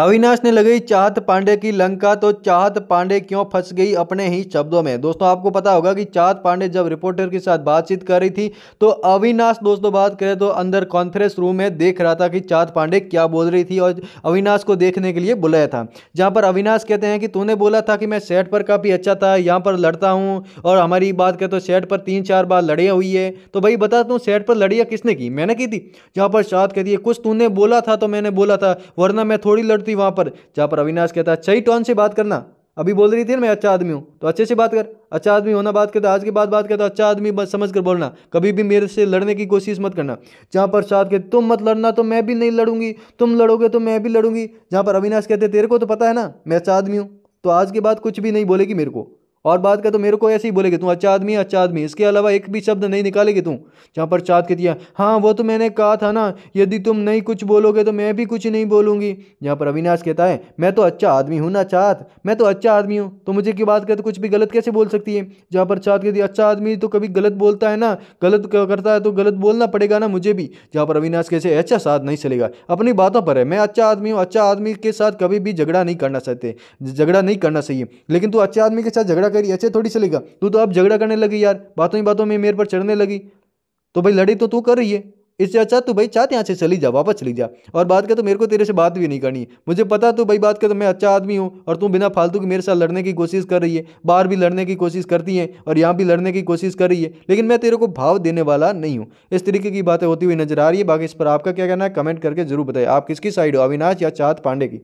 अविनाश ने लगाई चाहत पांडे की लंका तो चाहत पांडे क्यों फंस गई अपने ही शब्दों में दोस्तों आपको पता होगा कि चाहत पांडे जब रिपोर्टर के साथ बातचीत कर रही थी तो अविनाश दोस्तों बात करें तो अंदर कॉन्फ्रेंस रूम में देख रहा था कि चाहत पांडे क्या बोल रही थी और अविनाश को देखने के लिए बुलाया था जहाँ पर अविनाश कहते हैं कि तूने बोला था कि मैं सेट पर काफ़ी अच्छा था यहाँ पर लड़ता हूँ और हमारी बात करें तो सेट पर तीन चार बार लड़िया हुई है तो भाई बता तू सेट पर लड़िया किसने की मैंने की थी जहाँ पर चाहत कहती है कुछ तूने बोला था तो मैंने बोला था वरना मैं थोड़ी लड़ती थी वहाँ पर जहाँ पर अविनाश कहता है अच्छा टोन से बात करना अभी बोल रही थी ना मैं अच्छा आदमी हूँ तो अच्छे से बात कर अच्छा आदमी होना बात करता आज के बाद बात करता अच्छा आदमी समझ कर बोलना कभी भी मेरे से लड़ने की कोशिश मत करना जहाँ पर साथ के तुम मत लड़ना तो मैं भी नहीं लड़ूंगी तुम लड़ोगे तो मैं भी लड़ूंगी जहाँ पर अविनाश कहते तेरे को तो पता है ना मैं अच्छा आदमी हूँ तो आज के बाद कुछ भी नहीं बोलेगी मेरे को और बात कर तो मेरे को ऐसे ही बोलेगी तू अच्छा आदमी अच्छा आदमी इसके अलावा एक भी शब्द नहीं निकालेगी तू जहाँ पर चाँद के दिया हाँ वो तो मैंने कहा था ना यदि तुम नहीं कुछ बोलोगे तो मैं भी कुछ नहीं बोलूंगी जहाँ पर अविनाश कहता है मैं तो अच्छा आदमी हूँ ना चाँद मैं तो अच्छा आदमी हूँ तो मुझे की बात कर तो कुछ भी गलत कैसे बोल सकती है जहाँ पर चाँद के दिया अच्छा आदमी तो कभी गलत बोलता है ना गलत करता है तो गलत बोलना पड़ेगा ना मुझे भी जहाँ पर अविनाश कैसे अच्छा साथ नहीं चलेगा अपनी बातों पर है मैं अच्छा आदमी हूँ अच्छा आदमी के साथ कभी भी झगड़ा नहीं करना चाहते झगड़ा नहीं करना चाहिए लेकिन तू अच्छे आदमी के साथ झगड़ा झगड़ा करी अच्छे थोड़ी चलेगा तू तो अब झगड़ा करने लगी यार बातों ही बातों में मेरे पर चढ़ने लगी तो भाई लड़ी तो तू कर रही है इससे अच्छा तू भाई चाहते यहाँ से चली जा वापस चली जा और बात कर तो मेरे को तेरे से बात भी नहीं करनी है मुझे पता तू भाई बात कर तो मैं अच्छा आदमी हूँ और तू बिना फालतू की मेरे साथ लड़ने की कोशिश कर रही है बाहर भी लड़ने की कोशिश करती है और यहाँ भी लड़ने की कोशिश कर रही है लेकिन मैं तेरे को भाव देने वाला नहीं हूँ इस तरीके की बातें होती हुई नजर आ रही है बाकी इस पर आपका क्या कहना है कमेंट करके जरूर बताए आप किसकी साइड हो अविनाश या चाहत पांडे की